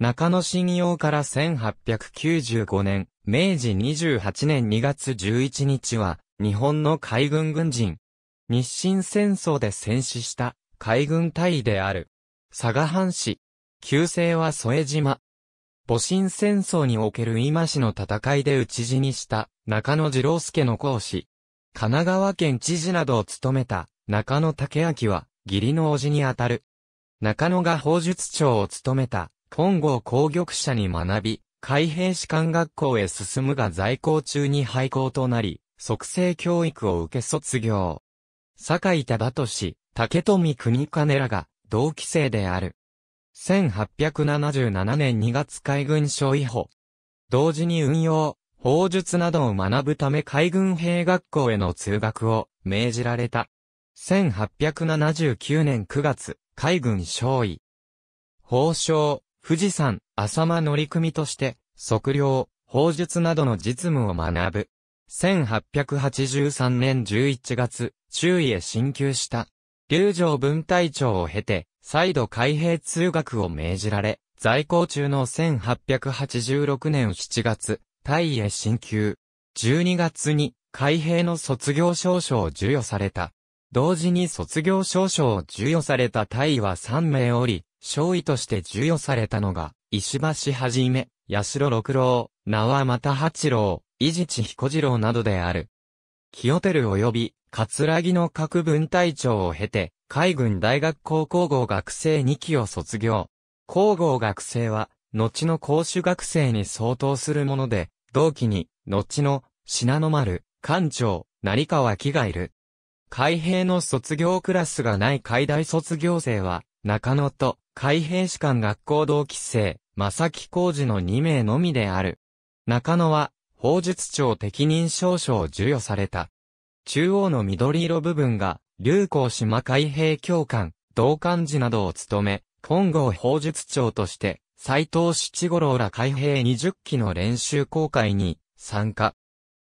中野信用から1895年、明治28年2月11日は、日本の海軍軍人。日清戦争で戦死した海軍大尉である。佐賀藩士。旧姓は添島。戊辰戦争における今市の戦いで討ち死にした中野次郎介の講師。神奈川県知事などを務めた中野武明は義理の叔父にあたる。中野が法術長を務めた本郷攻玉社に学び、海兵士官学校へ進むが在校中に廃校となり、即成教育を受け卒業。坂井忠敏、竹富国金らが同期生である。1877年2月海軍省医補。同時に運用、法術などを学ぶため海軍兵学校への通学を命じられた。1879年9月、海軍省尉。法省、富士山、浅間乗組として、測量、砲術などの実務を学ぶ。1883年11月、周囲へ進級した。龍城分隊長を経て、再度開閉通学を命じられ、在校中の1886年7月、大尉へ進級。12月に、開閉の卒業証書を授与された。同時に卒業証書を授与された大尉は3名おり、少尉として授与されたのが、石橋はじめ、八代六郎、縄又八郎、伊地知彦次郎などである。清照及び、葛城の各分隊長を経て、海軍大学校工合学生2期を卒業。工合学生は、後の公主学生に相当するもので、同期に、後の、品の丸、艦長、成川木がいる。海兵の卒業クラスがない海大卒業生は、中野と海兵士官学校同期生、正木浩二の2名のみである。中野は、法術庁適任証書を授与された。中央の緑色部分が、流行島海兵教官、同官寺などを務め、本郷法術長として、斎藤七五郎ら海兵20期の練習公開に参加。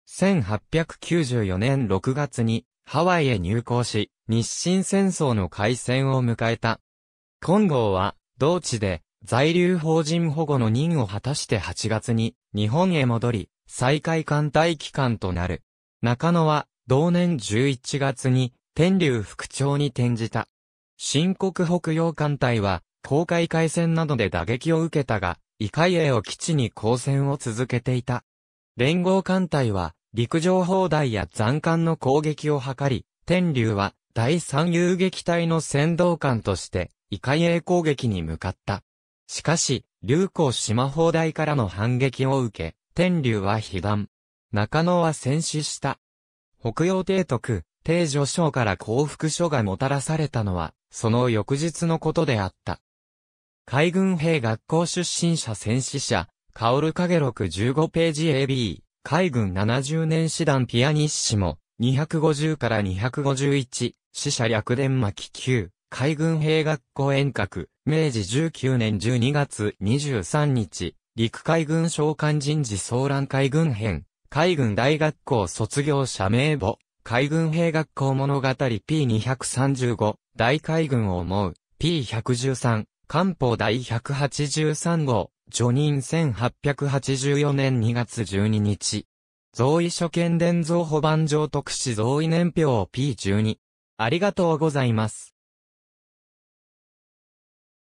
1894年6月にハワイへ入港し、日清戦争の開戦を迎えた。金剛は、同地で、在留邦人保護の任を果たして8月に、日本へ戻り、再開艦隊機関となる。中野は、同年11月に、天竜副長に転じた。新国北洋艦隊は、公海海戦などで打撃を受けたが、異界へを基地に抗戦を続けていた。連合艦隊は、陸上砲台や残艦の攻撃を図り、天竜は、第三遊撃隊の先導艦として、異界英攻撃に向かった。しかし、流行島砲台からの反撃を受け、天竜は被弾。中野は戦死した。北洋帝徳、帝女将から降伏書がもたらされたのは、その翌日のことであった。海軍兵学校出身者戦死者、カオルカ影録15ページ AB、海軍70年師団ピアニッシモ、250から251、死者略伝巻9、海軍兵学校遠隔、明治19年12月23日、陸海軍召喚人事騒乱海軍編、海軍大学校卒業者名簿、海軍兵学校物語 P235、大海軍を思う、P113、官報第183号、除任1884年2月12日。贈位所見伝蔵保番上特使贈位年表 P12。ありがとうございます。